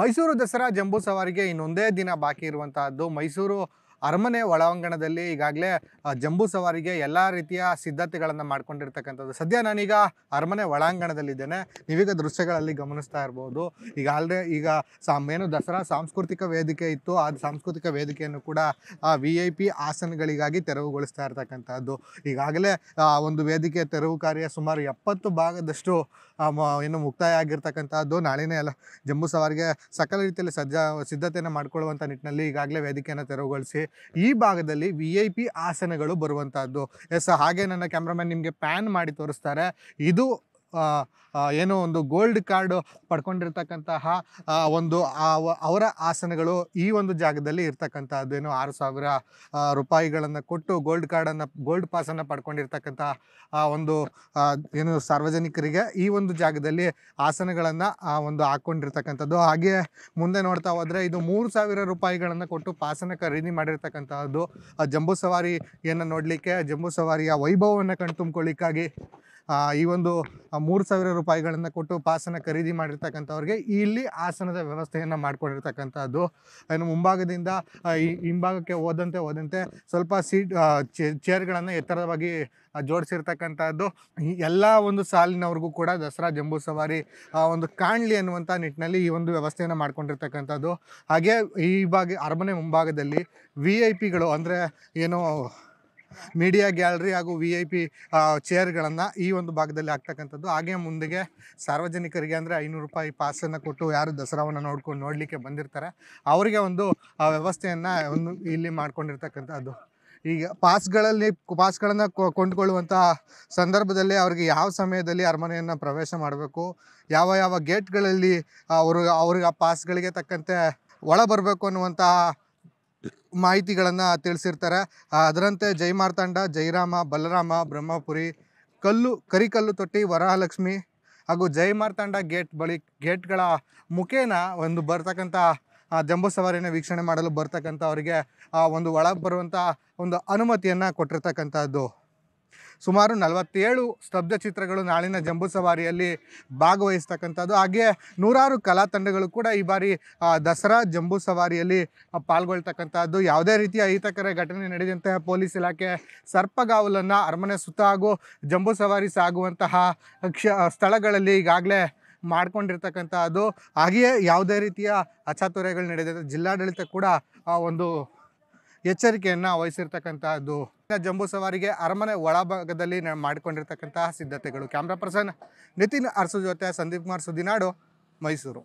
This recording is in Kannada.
ಮೈಸೂರು ದಸರಾ ಜಂಬೂ ಸವಾರಿಗೆ ಇನ್ನೊಂದೇ ದಿನ ಬಾಕಿ ಇರುವಂತಹದ್ದು ಮೈಸೂರು ಅರಮನೆ ಒಳಾಂಗಣದಲ್ಲಿ ಈಗಾಗಲೇ ಜಂಬೂ ಸವಾರಿಗೆ ಎಲ್ಲ ರೀತಿಯ ಸಿದ್ಧತೆಗಳನ್ನು ಮಾಡ್ಕೊಂಡಿರ್ತಕ್ಕಂಥದ್ದು ಸದ್ಯ ನಾನೀಗ ಅರಮನೆ ಒಳಾಂಗಣದಲ್ಲಿದ್ದೇನೆ ನೀವೀಗ ದೃಶ್ಯಗಳಲ್ಲಿ ಗಮನಿಸ್ತಾ ಇರ್ಬೋದು ಈಗ ಅಲ್ಲದೆ ಈಗ ಸಾಮ್ ಏನು ದಸರಾ ಸಾಂಸ್ಕೃತಿಕ ವೇದಿಕೆ ಇತ್ತು ಆ ಸಾಂಸ್ಕೃತಿಕ ವೇದಿಕೆಯನ್ನು ಕೂಡ ವಿ ಐ ಪಿ ಆಸನಗಳಿಗಾಗಿ ತೆರವುಗೊಳಿಸ್ತಾ ಇರ್ತಕ್ಕಂಥದ್ದು ಈಗಾಗಲೇ ಒಂದು ವೇದಿಕೆ ತೆರವು ಕಾರ್ಯ ಸುಮಾರು ಎಪ್ಪತ್ತು ಭಾಗದಷ್ಟು ಏನು ಮುಕ್ತಾಯ ಆಗಿರ್ತಕ್ಕಂಥದ್ದು ನಾಳೆನೇ ಎಲ್ಲ ಜಂಬೂ ಸವಾರಿಗೆ ಸಕಲ ರೀತಿಯಲ್ಲಿ ಸಜ್ಜ ಸಿದ್ಧತೆಯನ್ನು ಮಾಡಿಕೊಳ್ಳುವಂಥ ನಿಟ್ಟಿನಲ್ಲಿ ಈಗಾಗಲೇ ವೇದಿಕೆಯನ್ನು ತೆರವುಗೊಳಿಸಿ ಈ ಭಾಗದಲ್ಲಿ ವಿ ಐ ಪಿ ಆಸನಗಳು ಬರುವಂತಹದ್ದು ಎಸ್ ಹಾಗೆ ನನ್ನ ಕ್ಯಾಮ್ರಾಮನ್ ನಿಮ್ಗೆ ಪ್ಯಾನ್ ಮಾಡಿ ತೋರಿಸ್ತಾರೆ ಇದು ಏನೋ ಒಂದು ಗೋಲ್ಡ್ ಕಾರ್ಡ್ ಪಡ್ಕೊಂಡಿರ್ತಕ್ಕಂತಹ ಒಂದು ಅವರ ಆಸನಗಳು ಈ ಒಂದು ಜಾಗದಲ್ಲಿ ಇರ್ತಕ್ಕಂಥದ್ದೇನು ಆರು ಸಾವಿರ ರೂಪಾಯಿಗಳನ್ನು ಕೊಟ್ಟು ಗೋಲ್ಡ್ ಕಾರ್ಡನ್ನು ಗೋಲ್ಡ್ ಪಾಸನ್ನು ಪಡ್ಕೊಂಡಿರ್ತಕ್ಕಂಥ ಒಂದು ಏನು ಸಾರ್ವಜನಿಕರಿಗೆ ಈ ಒಂದು ಜಾಗದಲ್ಲಿ ಆಸನಗಳನ್ನು ಒಂದು ಹಾಕ್ಕೊಂಡಿರ್ತಕ್ಕಂಥದ್ದು ಹಾಗೆ ಮುಂದೆ ನೋಡ್ತಾ ಹೋದರೆ ಇದು ಮೂರು ಸಾವಿರ ರೂಪಾಯಿಗಳನ್ನು ಕೊಟ್ಟು ಪಾಸನ ಖರೀದಿ ಮಾಡಿರ್ತಕ್ಕಂಥದ್ದು ಜಂಬೂ ಸವಾರಿಯನ್ನು ನೋಡಲಿಕ್ಕೆ ಜಂಬೂ ಸವಾರಿಯ ವೈಭವವನ್ನು ಕಣ್ತುಂಬ್ಕೊಳ್ಳಿಕ್ಕಾಗಿ ಈ ಒಂದು ಮೂರು ಸಾವಿರ ರೂಪಾಯಿಗಳನ್ನು ಕೊಟ್ಟು ಪಾಸನ್ನು ಖರೀದಿ ಮಾಡಿರ್ತಕ್ಕಂಥವ್ರಿಗೆ ಇಲ್ಲಿ ಆಸನದ ವ್ಯವಸ್ಥೆಯನ್ನು ಮಾಡಿಕೊಂಡಿರ್ತಕ್ಕಂಥದ್ದು ಏನು ಮುಂಭಾಗದಿಂದ ಈ ಹಿಂಭಾಗಕ್ಕೆ ಹೋದಂತೆ ಹೋದಂತೆ ಸ್ವಲ್ಪ ಸೀಟ್ ಚೇರ್ಗಳನ್ನು ಎತ್ತರವಾಗಿ ಜೋಡಿಸಿರ್ತಕ್ಕಂಥದ್ದು ಎಲ್ಲ ಒಂದು ಸಾಲಿನವ್ರಿಗೂ ಕೂಡ ದಸರಾ ಜಂಬೂ ಸವಾರಿ ಒಂದು ಕಾಣ್ಲಿ ಅನ್ನುವಂಥ ನಿಟ್ಟಿನಲ್ಲಿ ಈ ಒಂದು ವ್ಯವಸ್ಥೆಯನ್ನು ಮಾಡಿಕೊಂಡಿರ್ತಕ್ಕಂಥದ್ದು ಹಾಗೆ ಈ ಭಾಗ ಅರಮನೆ ಮುಂಭಾಗದಲ್ಲಿ ವಿ ಐ ಪಿಗಳು ಅಂದರೆ ಏನು ಮೀಡಿಯಾ ಗ್ಯಾಲರಿ ಹಾಗೂ ವಿ ಐ ಪಿ ಚೇರ್ಗಳನ್ನು ಈ ಒಂದು ಭಾಗದಲ್ಲಿ ಆಗ್ತಕ್ಕಂಥದ್ದು ಹಾಗೆ ಮುಂದೆಗೆ ಸಾರ್ವಜನಿಕರಿಗೆ ಅಂದರೆ ಐನೂರು ರೂಪಾಯಿ ಪಾಸನ್ನು ಕೊಟ್ಟು ಯಾರು ದಸರಾವನ್ನು ನೋಡ್ಕೊಂಡು ನೋಡಲಿಕ್ಕೆ ಬಂದಿರ್ತಾರೆ ಅವರಿಗೆ ಒಂದು ವ್ಯವಸ್ಥೆಯನ್ನು ಒಂದು ಇಲ್ಲಿ ಮಾಡ್ಕೊಂಡಿರ್ತಕ್ಕಂಥದ್ದು ಈಗ ಪಾಸ್ಗಳಲ್ಲಿ ಪಾಸ್ಗಳನ್ನು ಕೊಂಡುಕೊಳ್ಳುವಂಥ ಸಂದರ್ಭದಲ್ಲಿ ಅವ್ರಿಗೆ ಯಾವ ಸಮಯದಲ್ಲಿ ಅರಮನೆಯನ್ನು ಪ್ರವೇಶ ಮಾಡಬೇಕು ಯಾವ ಯಾವ ಗೇಟ್ಗಳಲ್ಲಿ ಅವರು ಅವ್ರಿಗೆ ಆ ಪಾಸ್ಗಳಿಗೆ ತಕ್ಕಂತೆ ಒಳ ಬರಬೇಕು ಅನ್ನುವಂತಹ ಮಾಹಿತಿಗಳನ್ನು ತಿಳಿಸಿರ್ತಾರೆ ಅದರಂತೆ ಜೈ ಮಾರ್ತಾಂಡ ಜೈರಾಮ ಬಲರಾಮ ಬ್ರಹ್ಮಪುರಿ ಕಲ್ಲು ಕರಿಕಲ್ಲು ತೊಟ್ಟಿ ವರಹಲಕ್ಷ್ಮಿ ಹಾಗೂ ಜೈ ಮಾರ್ತಾಂಡ ಗೇಟ್ ಬಳಿ ಗೇಟ್ಗಳ ಮುಖೇನ ಒಂದು ಬರ್ತಕ್ಕಂಥ ಜಂಬೂ ಸವಾರಿಯನ್ನು ವೀಕ್ಷಣೆ ಮಾಡಲು ಬರ್ತಕ್ಕಂಥ ಅವರಿಗೆ ಒಂದು ಒಳಗೆ ಬರುವಂಥ ಒಂದು ಅನುಮತಿಯನ್ನು ಕೊಟ್ಟಿರ್ತಕ್ಕಂಥದ್ದು ಸುಮಾರು ನಲವತ್ತೇಳು ಸ್ತಬ್ಧ ಚಿತ್ರಗಳು ನಾಳಿನ ಜಂಬೂ ಸವಾರಿಯಲ್ಲಿ ಭಾಗವಹಿಸ್ತಕ್ಕಂಥದ್ದು ಹಾಗೆಯೇ ನೂರಾರು ಕಲಾ ತಂಡಗಳು ಕೂಡ ಈ ಬಾರಿ ದಸರಾ ಜಂಬೂ ಸವಾರಿಯಲ್ಲಿ ಪಾಲ್ಗೊಳ್ತಕ್ಕಂಥದ್ದು ಯಾವುದೇ ರೀತಿಯ ಅಹಿತಕರ ಘಟನೆ ನಡೆದಂತಹ ಪೊಲೀಸ್ ಇಲಾಖೆ ಸರ್ಪಗಾವಲನ್ನು ಅರಮನೆ ಸುತ್ತ ಹಾಗೂ ಜಂಬೂ ಸವಾರಿ ಸಾಗುವಂತಹ ಕ್ಷ ಸ್ಥಳಗಳಲ್ಲಿ ಈಗಾಗಲೇ ಮಾಡಿಕೊಂಡಿರ್ತಕ್ಕಂಥದ್ದು ಹಾಗೆಯೇ ಯಾವುದೇ ರೀತಿಯ ಅಚಾತುರ್ಯಗಳು ನಡೆದಿದೆ ಜಿಲ್ಲಾಡಳಿತ ಕೂಡ ಒಂದು ಎಚ್ಚರಿಕೆಯನ್ನು ವಹಿಸಿರ್ತಕ್ಕಂಥದ್ದು ಜಂಬೂ ಸವಾರಿಗೆ ಅರಮನೆ ಒಳಭಾಗದಲ್ಲಿ ಮಾಡಿಕೊಂಡಿರ್ತಕ್ಕಂತಹ ಸಿದ್ಧತೆಗಳು ಕ್ಯಾಮ್ರಾ ಪರ್ಸನ್ ನಿತಿನ್ ಅರ್ಸು ಜೊತೆ ಸಂದೀಪ್ ಕುಮಾರ್ ಸುದ್ದಿನಾಡು ಮೈಸೂರು